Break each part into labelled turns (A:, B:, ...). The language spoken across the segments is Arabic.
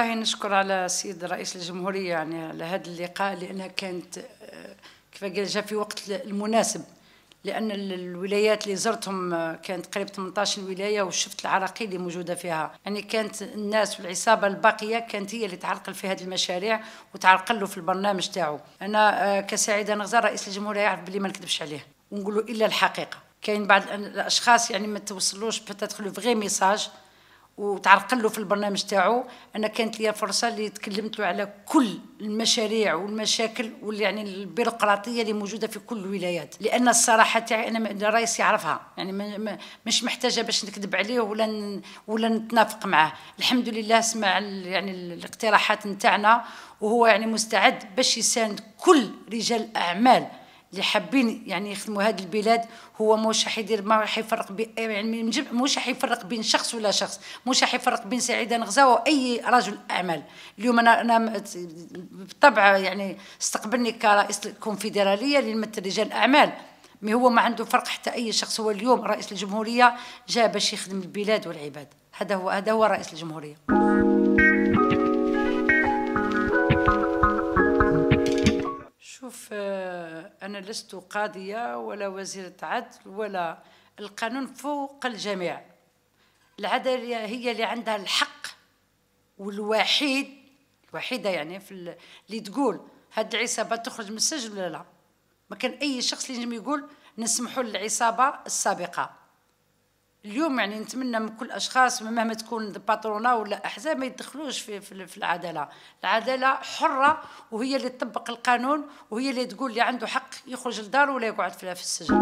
A: والله نشكر على السيد رئيس الجمهورية يعني على هذا اللقاء لأنها كانت آه، كيف قال جا في وقت المناسب لأن الولايات اللي زرتهم آه، كانت قريب 18 ولاية وشفت العراقيل اللي موجودة فيها يعني كانت الناس والعصابة الباقية كانت هي اللي تعرقل في هذه المشاريع وتعرقل له في البرنامج تاعو أنا آه، كسعيدة نغزة رئيس الجمهورية يعرف بلي ما نكذبش عليه ونقوله إلا الحقيقة كاين بعض الاشخاص يعني ما توصلوش بتدخلوا غير ميساج وتعرقل له في البرنامج تاعو انا كانت لي فرصه اللي تكلمت له على كل المشاريع والمشاكل واللي يعني البيروقراطيه اللي موجوده في كل الولايات لان الصراحه تاعي انا الرئيس يعرفها يعني مش محتاجه باش نكذب عليه ولا ولا نتنافق معاه الحمد لله سمع يعني الاقتراحات نتاعنا وهو يعني مستعد باش يساند كل رجال الاعمال اللي حابين يعني يخدموا هذه البلاد هو مش حيدير ما حيفرق يفرق يعني مش حيفرق بين شخص ولا شخص مش حيفرق بين سعيد نغزاوة واي رجل اعمال اليوم انا انا بالطبع يعني استقبلني كرئيس الكونفدراليه اللي يمثل رجال الاعمال مي هو ما عنده فرق حتى اي شخص هو اليوم رئيس الجمهوريه جاء باش يخدم البلاد والعباد هذا هو هذا هو رئيس الجمهوريه شوف أنا آه، لست قاضية ولا وزيرة عدل ولا القانون فوق الجميع العدالة هي اللي عندها الحق والوحيد الوحيدة يعني في اللي تقول هاد العصابة تخرج من السجن ولا لا ما كان أي شخص اللي يقول نسمحوا للعصابة السابقة اليوم يعني نتمنى من كل اشخاص مهما تكون باترونا ولا احزاب ما يدخلوش في, في, في العداله العداله حره وهي اللي تطبق القانون وهي اللي تقول اللي عنده حق يخرج لداره ولا يقعد في السجن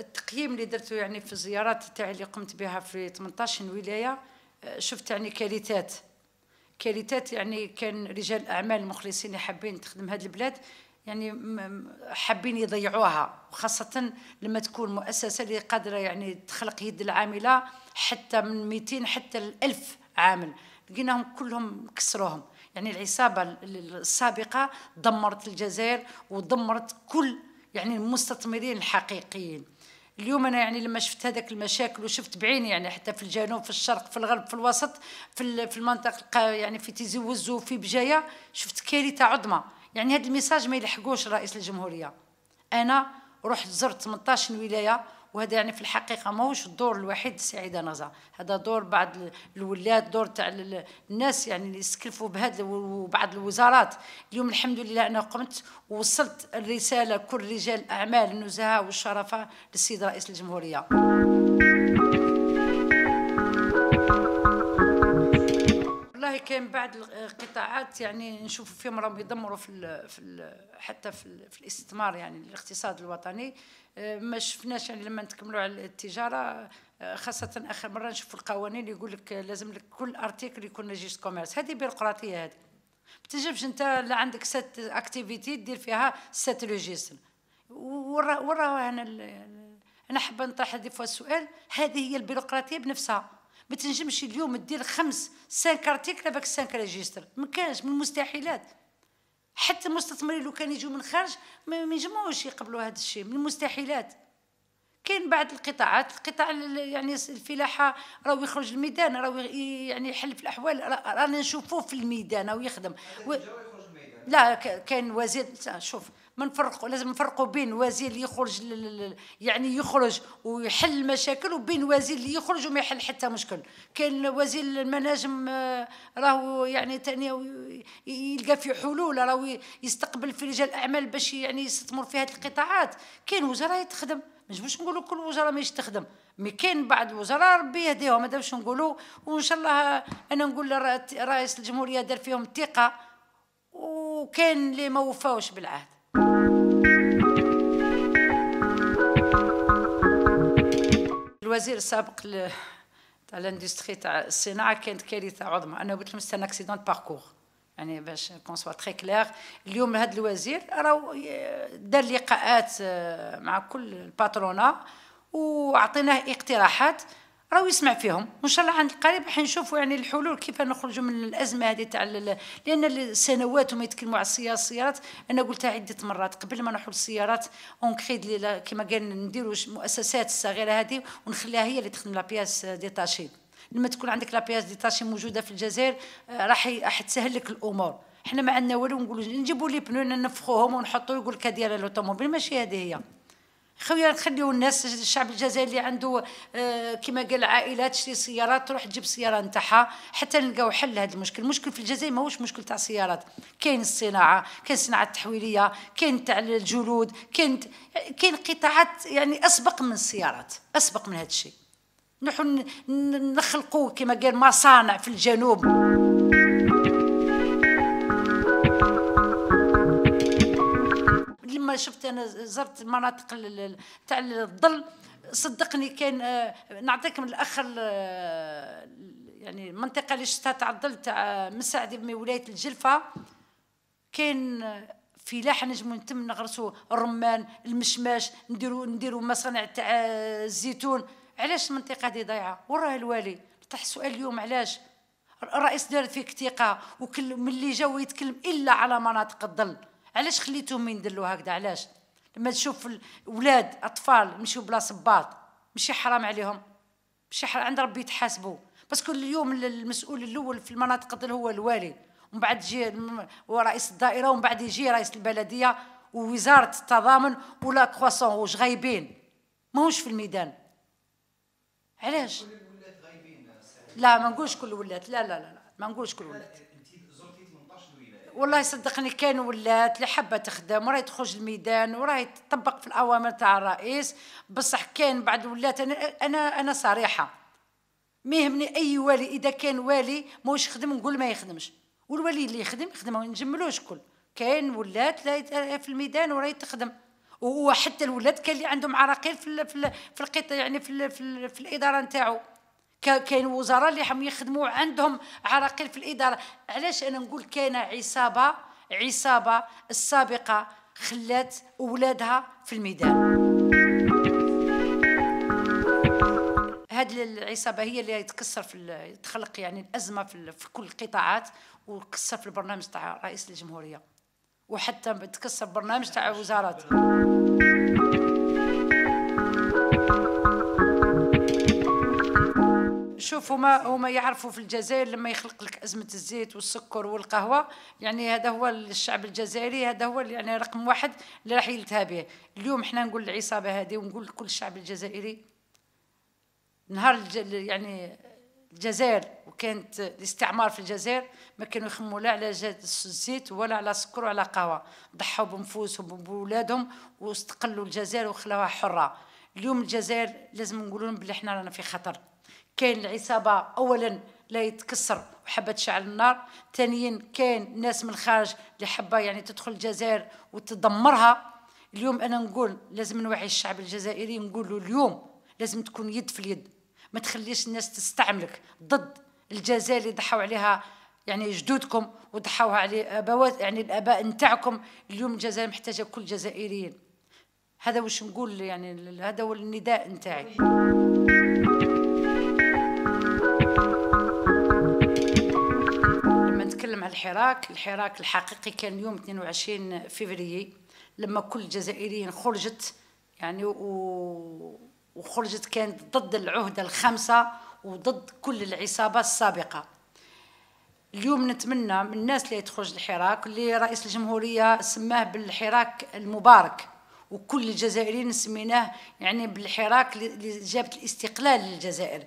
A: التقييم اللي درته يعني في الزيارات تاعي اللي قمت بها في 18 ولايه آه، شفت يعني كارثات كارثات يعني كان رجال اعمال مخلصين حابين تخدم هذه البلاد يعني حابين يضيعوها وخاصة لما تكون مؤسسة اللي قادرة يعني تخلق يد العاملة حتى من 200 حتى ل 1000 عامل لقيناهم كلهم كسروهم يعني العصابة السابقة دمرت الجزائر ودمرت كل يعني المستثمرين الحقيقيين اليوم انا يعني لما شفت هذاك المشاكل وشفت بعيني يعني حتى في الجنوب في الشرق في الغرب في الوسط في في المنطقه يعني في تيزي وزو في بجايه شفت كارثه عظمى يعني هذا الميساج ما يلحقوش رئيس الجمهوريه انا رحت زرت 18 ولايه وهذا يعني في الحقيقه ماهوش الدور الوحيد سعيده نزا هذا دور بعض الولاد دور تاع الناس يعني اللي يستكلفوا بهذا وبعض الوزارات اليوم الحمد لله انا قمت ووصلت الرساله كل رجال الاعمال النزهه والشرفاء للسيد رئيس الجمهوريه والله كاين بعض القطاعات يعني نشوف فيهم راهم يدمروا في في حتى في, في الاستثمار يعني الاقتصاد الوطني أه، ما شفناش يعني لما نتكملوا على التجاره أه، خاصه اخر مره نشوف القوانين يقول لك لازم لك كل ارتيكل يكون ريجيست كوميرس هذه بيروقراطيه هذه ما تنجمش انت لا عندك ست اكتيفيتي دير فيها ست ريجيستر وراه انا انا حابه نطرح هذه السؤال هذه هي البيروقراطيه بنفسها ما تنجمش اليوم دير خمس سانك ارتيكل باك سانك ريجيستر ما كانش من المستحيلات حتى المستثمرين لو كان يجوا من الخارج ما ينجموش يقبلوا هذا الشيء من المستحيلات كاين بعض القطاعات القطاع يعني الفلاحه راهو يخرج الميدان راهو يعني يحل في الاحوال رانا نشوفوه في الميدان او يخدم و... لا كاين وزير شوف ما نفرقوا لازم نفرقوا بين وزير اللي يخرج يعني يخرج ويحل المشاكل وبين وزير اللي يخرج وما يحل حتى مشكل كاين وزير المناجم آه، راهو يعني تاني يلقى في حلول راهو يستقبل في رجال الاعمال باش يعني يستثمر في هذه القطاعات كاين وزراء تخدم ما نجموش نقولوا كل وزراء ما تخدم مي كاين بعض الوزراء ربي يهديهم هذا باش نقولوا وان شاء الله انا نقول رئيس الجمهوريه دار فيهم الثقه وكان اللي ما وفاوش بالعهد الوزير السابق تاع لاندستري تاع الصناعه كانت كارثه عظمى انا قلت لهم سي ان اكسيدون باركور يعني باش كون سوا تري كلير اليوم هذا الوزير راه دار لقاءات مع كل الباترونا وعطيناه اقتراحات راهو يسمع فيهم وان شاء الله عند قريب حنشوفوا يعني الحلول كيف نخرجوا من الازمه هذه تاع لان السنوات هما يتكلموا على السيارات انا قلتها عده مرات قبل ما نروحوا للسيارات اون كريد كما قال نديروا مؤسسات الصغيره هذه ونخليها هي اللي تخدم لابياس ديتاشي لما تكون عندك لابياس ديتاشي موجوده في الجزائر آه، راح راح تسهل لك الامور حنا ما عندنا والو نقولوا نجيبوا لي بنو ننفخوهم ونحطوا يقول لك ديال الاوتوموبيل ماشي هذه هي خويا نخليو الناس الشعب الجزائري عنده آه، كما قال عائلات تشري سيارات تروح تجيب سياره نتاعها حتى نلقاو حل لهذا المشكل المشكل في الجزائر ماهوش مشكل تاع السيارات كاين الصناعه كاين الصناعه التحويليه كاين تاع الجلود كاين كاين قطاعات يعني اسبق من السيارات اسبق من هذا الشيء نحن نخلقوا كما قال مصانع في الجنوب كما شفت انا زرت مناطق تاع الظل صدقني كان آه، نعطيك من الاخر آه، يعني المنطقه اللي شفتها تاع الظل تاع آه، مساعدي من ولايه الجلفه كان فلاحه نجمو نتم نغرسوا الرمان المشماش نديروا نديروا مصانع تاع الزيتون علاش المنطقه هذه ضايعه وراها الوالي طرح سؤال اليوم علاش الرئيس دار فيك ثقه وكل من اللي جاو يتكلم الا على مناطق الظل علاش خليتهم يندلوا هكذا علاش لما تشوف الاولاد اطفال مشيو بلا صباط ماشي حرام عليهم ماشي حرام عند ربي يتحاسبوا باسكو اليوم المسؤول الاول في المناطق اللي هو الوالي ومن بعد يجي رئيس الدائره ومن بعد يجي رئيس البلديه ووزاره التضامن ولا كواسون روج غايبين ماهوش في الميدان علاش كل غايبين لا ما نقولش كل الولاد لا لا لا, ما نقولش كل الولاد والله صدقني كان ولات اللي حابه تخدم وراهي تخرج الميدان وراهي تطبق في الاوامر تاع الرئيس بصح كان بعد ولات انا انا انا صريحه ما يهمني اي والي اذا كان والي موش يخدم نقول ما يخدمش والولي اللي يخدم يخدم ما نجملوش كل كان ولات في الميدان وراهي تخدم وحتى الولاد كان اللي عندهم عراقيل في في القطاع يعني في, في, في الاداره نتاعو كاين وزراء اللي هم يخدموا عندهم عراقيل في الاداره علاش انا نقول كاينه عصابه عصابه السابقه خلات اولادها في الميدان هذه العصابه هي اللي تكسر في تخلق يعني الازمه في, في كل القطاعات وكسر في البرنامج تاع رئيس الجمهوريه وحتى تكسر برنامج تاع وزارات شوف هما هما يعرفوا في الجزائر لما يخلق لك ازمه الزيت والسكر والقهوه يعني هذا هو الشعب الجزائري هذا هو يعني رقم واحد اللي راح يلتها به اليوم احنا نقول العصابه هذه ونقول لكل الشعب الجزائري نهار الج... يعني الجزائر وكانت الاستعمار في الجزائر ما كانوا يخموا لا على الزيت ولا على سكر ولا قهوه ضحوا بنفوسهم وبولادهم واستقلوا الجزائر وخلوها حره اليوم الجزائر لازم نقولوا لهم بلي احنا رانا في خطر كاين العصابه اولا لا يتكسر وحبة تشعل النار ثانيا كاين ناس من الخارج اللي حابه يعني تدخل الجزائر وتدمرها اليوم انا نقول لازم نوعي الشعب الجزائري نقول له اليوم لازم تكون يد في اليد ما تخليش الناس تستعملك ضد الجزائر اللي ضحوا عليها يعني جدودكم وضحوها على ابوات يعني الاباء نتاعكم اليوم الجزائر محتاجه كل الجزائريين هذا واش نقول يعني هذا هو النداء نتاعي الحراك الحراك الحقيقي كان يوم 22 فبراير لما كل الجزائريين خرجت يعني و... وخرجت كانت ضد العهدة الخامسة وضد كل العصابة السابقة اليوم نتمنى من الناس اللي تخرج الحراك اللي رئيس الجمهورية سماه بالحراك المبارك وكل الجزائريين سميناه يعني بالحراك اللي جابت الاستقلال للجزائر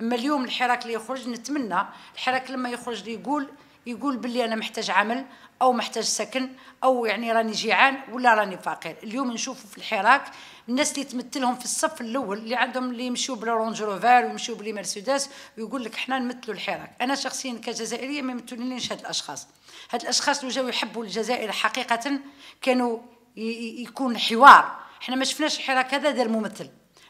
A: اما اليوم الحراك اللي يخرج نتمنى الحراك لما يخرج يقول يقول باللي انا محتاج عمل او محتاج سكن او يعني راني جيعان ولا راني فقير اليوم نشوفوا في الحراك الناس اللي تمثلهم في الصف الاول اللي عندهم اللي يمشوا بالرونج روفير ويمشوا بلي مرسيدس ويقول لك حنا نمثلوا الحراك انا شخصيا كجزائريه ما يمثلونيش هاد الاشخاص هاد الاشخاص اللي جاو يحبوا الجزائر حقيقه كانوا يكون حوار حنا ما شفناش الحراك هذا دار ممثل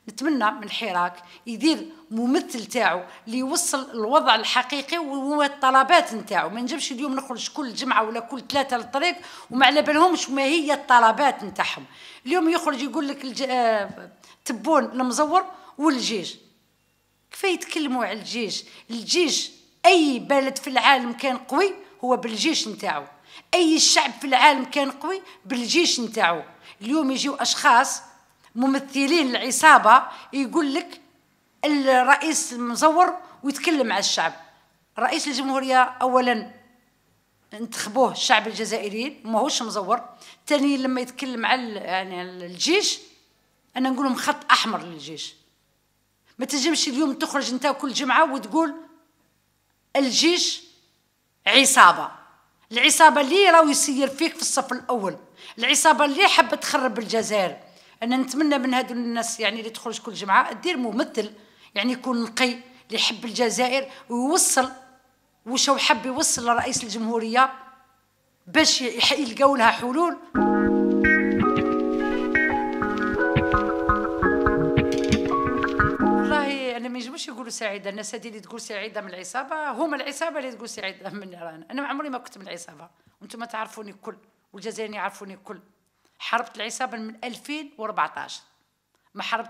A: نتمنى من حراك يدير ممثل تاعو اللي يوصل الوضع الحقيقي والطلبات نتاعو ما نجمش اليوم نخرج كل جمعه ولا كل ثلاثه للطريق وما على بالهمش ما هي الطلبات نتاعهم اليوم يخرج يقول لك الج... آه، تبون المزور والجيش كيف يتكلموا على الجيش الجيش اي بلد في العالم كان قوي هو بالجيش نتاعو اي شعب في العالم كان قوي بالجيش نتاعو اليوم يجيو اشخاص ممثلين العصابه يقول لك الرئيس مزور ويتكلم على الشعب رئيس الجمهوريه اولا انتخبوه الشعب الجزائري ماهوش مزور ثاني لما يتكلم على يعني الجيش انا نقول لهم خط احمر للجيش ما تجمش اليوم تخرج انت كل جمعه وتقول الجيش عصابه العصابه اللي راهو يسير فيك في الصف الاول العصابه اللي حابه تخرب الجزائر انا نتمنى من هذو الناس يعني اللي تخرج كل جمعه دير ممثل يعني يكون نقي اللي يحب الجزائر ويوصل وش هو حب يوصل لرئيس الجمهوريه باش يلقاو لها حلول والله انا ما يجبش يقولوا سعيده الناس هذه اللي تقول سعيده من العصابه هما العصابه اللي تقول سعيده من رانا انا عمري ما كنت من العصابه وانتم تعرفوني الكل والجزائريين يعرفوني الكل حربت العصابه من 2014 ما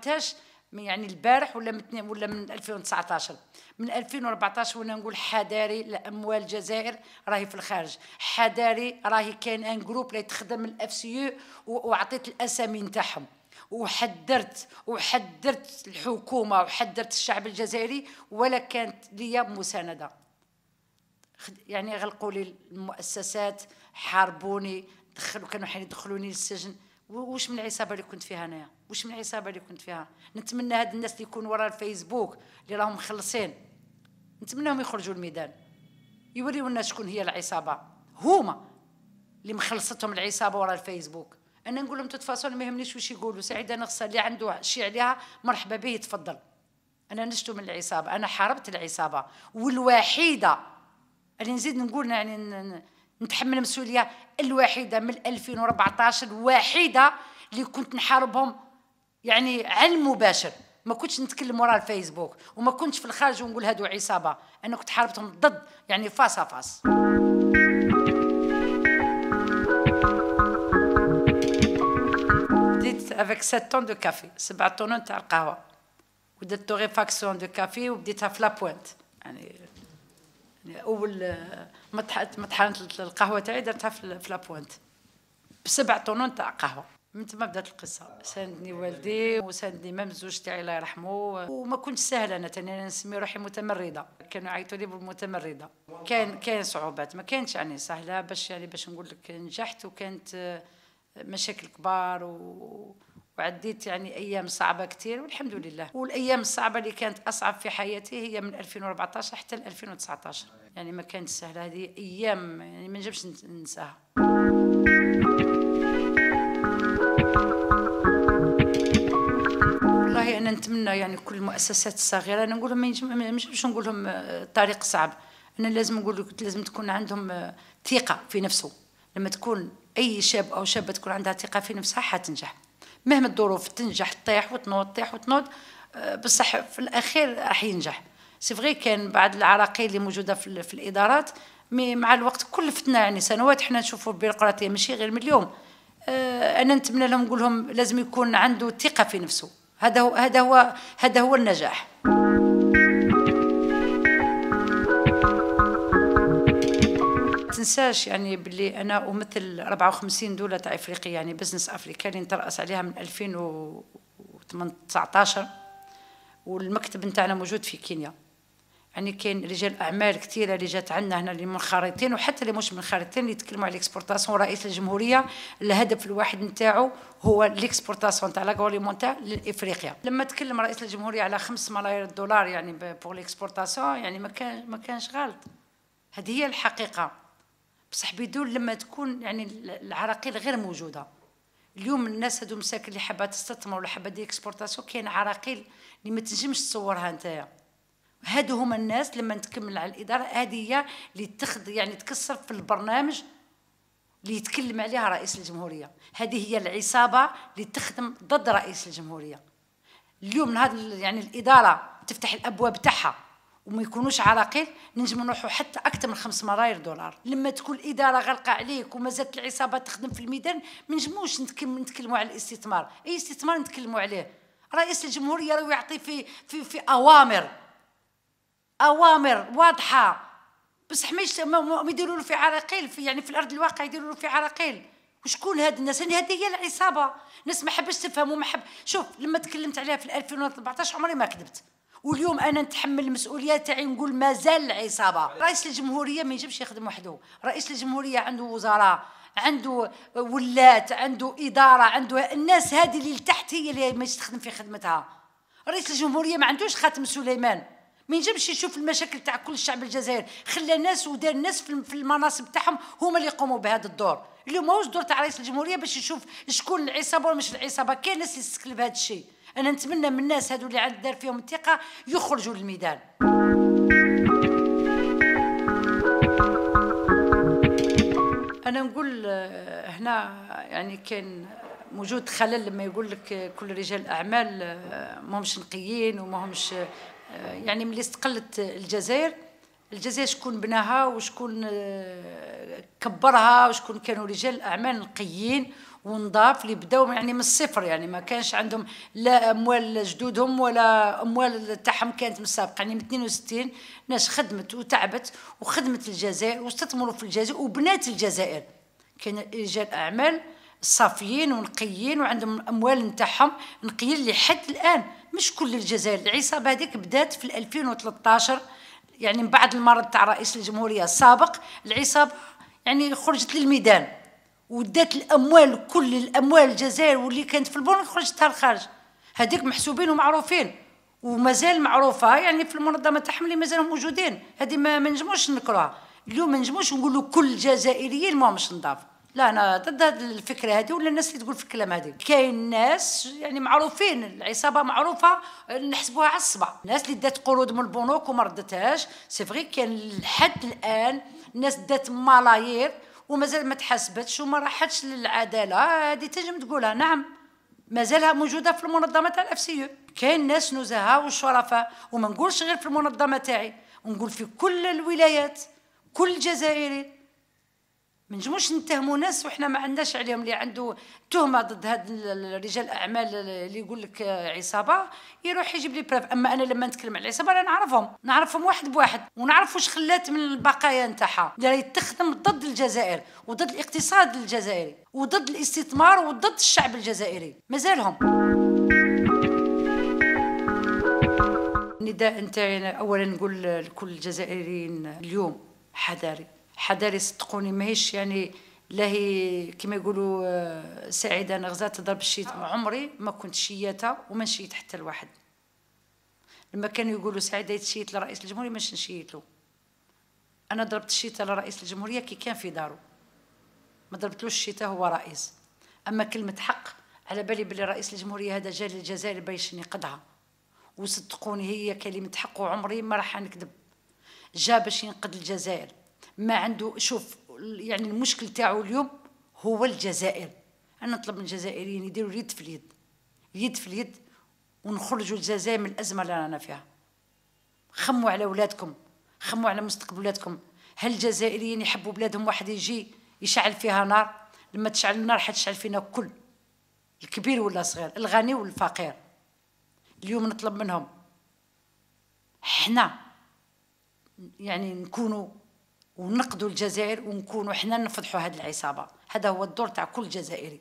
A: من يعني البارح ولا من ولا من 2019 من 2014 وانا نقول حذاري لاموال الجزائر راهي في الخارج حذاري راهي كاين ان جروب اللي تخدم الاف سي وعطيت الاسامي نتاعهم وحذرت وحذرت الحكومه وحذرت الشعب الجزائري ولا كانت ليا مسانده يعني غلقوا لي المؤسسات حاربوني دخلوا كانوا حين يدخلوني للسجن واش من العصابه اللي كنت فيها انايا واش من العصابه اللي كنت فيها نتمنى هاد الناس اللي يكونوا وراء الفيسبوك اللي راهم مخلصين نتمناهم يخرجوا الميدان الناس شكون هي العصابه هما اللي مخلصتهم العصابه وراء الفيسبوك انا نقول لهم تتفاصل ما يهمنيش واش يقولوا سعيده نغسل اللي عنده شي عليها مرحبا به يتفضل انا نشتو من العصابه انا حاربت العصابه والوحيده اللي نزيد نقول يعني نتحمل المسؤوليه الوحيده من 2014 الوحيده اللي كنت نحاربهم يعني على المباشر ما كنتش نتكلم وراء الفيسبوك وما كنتش في الخارج ونقول هادو عصابه انا كنت حاربتهم ضد يعني فاس فاس بديت افيك 7 طون دو كافي 7 طون تاع القهوه ودرت ريفاكسيون دو كافي وبديتها في لابوانت يعني اول مطحنه القهوه تاعي درتها في لابوانت بسبع طنون تاع قهوه من تما بدات القصه ساندني والدي وساندني مام الزوج تاعي الله يرحمه وما كنتش سهله انا تاني انا نسمي روحي متمرده كانوا يعيطوا لي بالمتمرده كان كان صعوبات ما كانتش يعني سهله باش يعني باش نقول لك نجحت وكانت مشاكل كبار و وعديت يعني ايام صعبه كثير والحمد لله والايام الصعبه اللي كانت اصعب في حياتي هي من 2014 حتى 2019 يعني ما كانت سهله هذه ايام يعني ما نجمش ننساها والله انا نتمنى يعني كل المؤسسات الصغيره انا نقول لهم ما نجمش نقول لهم آه، طريق صعب انا لازم نقول لك لازم تكون عندهم آه، ثقه في نفسه لما تكون اي شاب او شابه تكون عندها ثقه في نفسها حتنجح مهما الظروف تنجح تطيح وتنوض تطيح وتنوض آه، بصح في الاخير راح ينجح سي فغي كان بعض العراقيل اللي موجوده في, في الادارات مي مع الوقت كلفتنا يعني سنوات حنا نشوفوا البيروقراطيه ماشي غير من اليوم آه، انا نتمنى لهم نقول لهم لازم يكون عنده ثقه في نفسه هذا هو هذا هو هذا هو النجاح ننساش يعني باللي انا امثل 54 دوله تاع افريقيا يعني بزنس افريكا اللي نتراس عليها من 2019 والمكتب نتاعنا موجود في كينيا يعني كاين رجال اعمال كثيره اللي جات عندنا هنا اللي منخرطين وحتى اللي مش منخرطين اللي يتكلموا على الاكسبورتاسيون رئيس الجمهوريه الهدف الواحد نتاعو هو الاكسبورتاسيون تاع لاغوليمونتا لافريقيا لما تكلم رئيس الجمهوريه على 5 ملايير دولار يعني بور ليكسبورتاسيون يعني ما كان ما كانش غلط هذه هي الحقيقه بصح بدون لما تكون يعني العراقيل غير موجوده اليوم الناس هادو مساكن اللي حابه تستثمر ولا حابه دير اكسبورتاسيون كاين عراقيل اللي ما تنجمش تصورها نتايا هادو هما الناس لما تكمل على الاداره هذه هي اللي تخد يعني تكسر في البرنامج اللي يتكلم عليها رئيس الجمهوريه هذه هي العصابه اللي تخدم ضد رئيس الجمهوريه اليوم هذا يعني الاداره تفتح الابواب تاعها وما يكونوش عراقيل نجم نروحوا حتى اكثر من 5 ملايير دولار لما تكون الاداره غلقه عليك وما زالت العصابه تخدم في الميدان ما نجموش نتكلموا على الاستثمار اي استثمار نتكلموا عليه رئيس الجمهوريه راه يعطي في في في اوامر اوامر واضحه بصح ما يديروا له في عراقيل في يعني في الارض الواقع يديروا له في عراقيل وشكون هاد الناس هذه هي العصابه ناس ما حبش تفهم وما حب شوف لما تكلمت عليها في 2014 عمري ما كذبت واليوم انا نتحمل المسؤوليه تاعي نقول مازال العصابه رئيس الجمهوريه ما يجبش يخدم وحده رئيس الجمهوريه عنده وزراء عنده ولات عنده اداره عنده الناس هذه اللي تحت هي اللي ما تخدم في خدمتها رئيس الجمهوريه ما عندوش خاتم سليمان ما ينجمش يشوف المشاكل تاع كل الشعب الجزائري خلى ناس ودار ناس في المناصب تاعهم هما اللي يقوموا بهذا الدور اليوم ماهوش دور تاع رئيس الجمهوريه باش يشوف شكون العصابه ولا مش العصابه كاين ناس يستكلف هذا الشيء انا نتمنى من الناس هذو اللي عند دار فيهم الثقه يخرجوا للميدان انا نقول آه، هنا يعني كان موجود خلل لما يقول لك كل رجال الاعمال آه، ماهمش نقيين وماهمش آه، يعني ملي استقلت الجزائر الجزائر شكون بناها وشكون كبرها وشكون كانوا رجال الاعمال نقيين ونضاف اللي بداو يعني من الصفر يعني ما كانش عندهم لا اموال جدودهم ولا اموال تاعهم كانت من السابق يعني من 62 ناس خدمت وتعبت وخدمت الجزائر واستثمروا في الجزائر وبنات الجزائر كان رجال اعمال صافيين ونقيين وعندهم اموال نتاعهم نقيين لحد الان مش كل الجزائر العصابه هذيك بدات في 2013 يعني من بعد المرض تاع رئيس الجمهوريه السابق العصابه يعني خرجت للميدان ودات الاموال كل الاموال الجزائر واللي كانت في البنك خرجتها للخارج هذيك محسوبين ومعروفين ومازال معروفه يعني في المنظمه تاعهم اللي مازالوا موجودين هذه ما نجموش نكروها اليوم ما نجموش نقولوا كل الجزائريين ما مش نضاف لا انا ضد هذه الفكره هذه ولا الناس اللي تقول في الكلام هذه كاين ناس يعني معروفين العصابه معروفه نحسبوها على الصبع الناس اللي دات قروض من البنوك وما ردتهاش سي فري كان لحد الان الناس دات ملايير ومازال ما تحاسبتش وما راحتش للعداله هذه آه، تنجم تقولها نعم مازالها موجوده في المنظمه تاع الاف سي كاين ناس نزهه وشرفاء وما نقولش غير في المنظمه تاعي ونقول في كل الولايات كل الجزائريين ما نجموش نتهموا ناس وحنا ما عندناش عليهم اللي عنده تهمه ضد هاد رجال الاعمال اللي يقول لك عصابه يروح يجيب لي بريف اما انا لما نتكلم على العصابه انا نعرفهم نعرفهم واحد بواحد ونعرف واش خلات من البقايا نتاعها اللي راهي تخدم ضد الجزائر وضد الاقتصاد الجزائري وضد الاستثمار وضد الشعب الجزائري مازالهم النداء نتاعي اولا نقول لكل الجزائريين اليوم حذاري حضاري صدقوني ماهيش يعني لاهي كما يقولوا آه، سعيده انا غزات ضرب الشيت آه. عمري ما كنت شياته وما نشيت حتى لواحد لما كانوا يقولوا سعيده يتشيت لرئيس الجمهوريه ماش نشيت له انا ضربت الشيته لرئيس الجمهوريه كي كان في داره ما ضربتلوش الشيته هو رئيس اما كلمه حق على بالي بلي رئيس الجمهوريه هذا جا للجزائر باش ينقدها وصدقوني هي كلمه حق وعمري ما راح نكذب جا باش ينقذ الجزائر ما عنده شوف يعني المشكل تاعو اليوم هو الجزائر انا نطلب من الجزائريين يديروا اليد في اليد اليد في اليد ونخرجوا الجزائر من الازمه اللي رانا فيها خموا على اولادكم خموا على مستقبل اولادكم هل الجزائريين يحبوا بلادهم واحد يجي يشعل فيها نار لما تشعل النار حتشعل فينا كل الكبير ولا الصغير الغني والفقير اليوم نطلب منهم حنا يعني نكونوا ونقدوا الجزائر ونكونوا حنا نفضحوا هذه العصابه هذا هو الدور تاع كل جزائري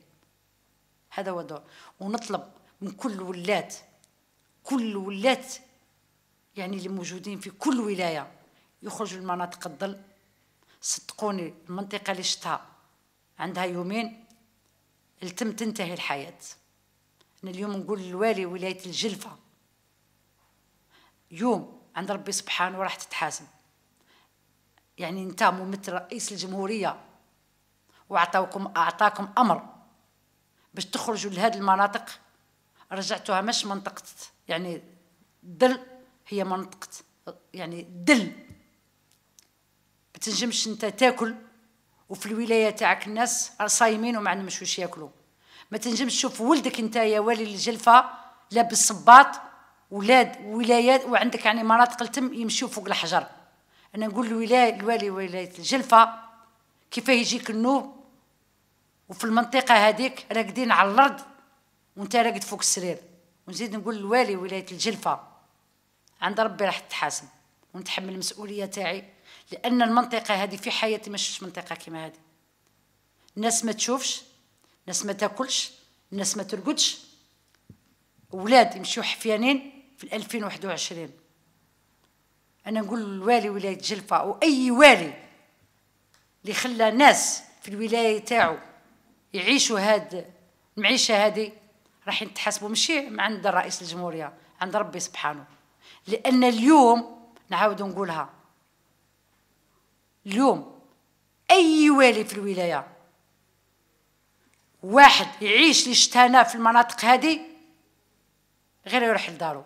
A: هذا هو الدور ونطلب من كل ولات كل ولات يعني اللي موجودين في كل ولايه يخرجوا المناطق الظل صدقوني المنطقه اللي شتها عندها يومين التم تنتهي الحياه انا اليوم نقول للوالي ولايه الجلفه يوم عند ربي سبحانه راح تتحاسب يعني انت ممثل رئيس الجمهوريه وعطاكم اعطاكم امر باش تخرجوا لهذه المناطق رجعتوها مش منطقه يعني دل هي منطقه يعني دل ما تنجمش انت تاكل وفي الولايه تاعك الناس صايمين وما عندهمش واش ياكلوا ما تنجمش تشوف ولدك انت يا والي الجلفه لابس صباط ولاد ولايات وعندك يعني مناطق التم يمشيو فوق الحجر انا نقول الولايه الوالي ولايه الجلفه كيف يجيك النوب وفي المنطقه هذيك راقدين على الارض وانت راقد فوق السرير ونزيد نقول الوالي ولايه الجلفه عند ربي راح تتحاسب ونتحمل المسؤوليه تاعي لان المنطقه هذه في حياتي ما شفتش منطقه كيما هذه الناس ما تشوفش الناس ما تاكلش الناس ما ترقدش ولاد يمشيو حفيانين في 2021 انا نقول الوالي ولايه جلفه واي والي اللي خلى ناس في الولايه تاعو يعيشوا هاد المعيشه هذه راح يتحاسبوا ماشي عند رئيس الجمهوريه عند ربي سبحانه لان اليوم نعاود نقولها اليوم اي والي في الولايه واحد يعيش اللي شتانا في المناطق هذه غير يروح لدارو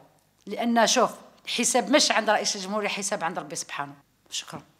A: لان شوف حساب مش عند رئيس الجمهورية حساب عند ربي سبحانه شكرا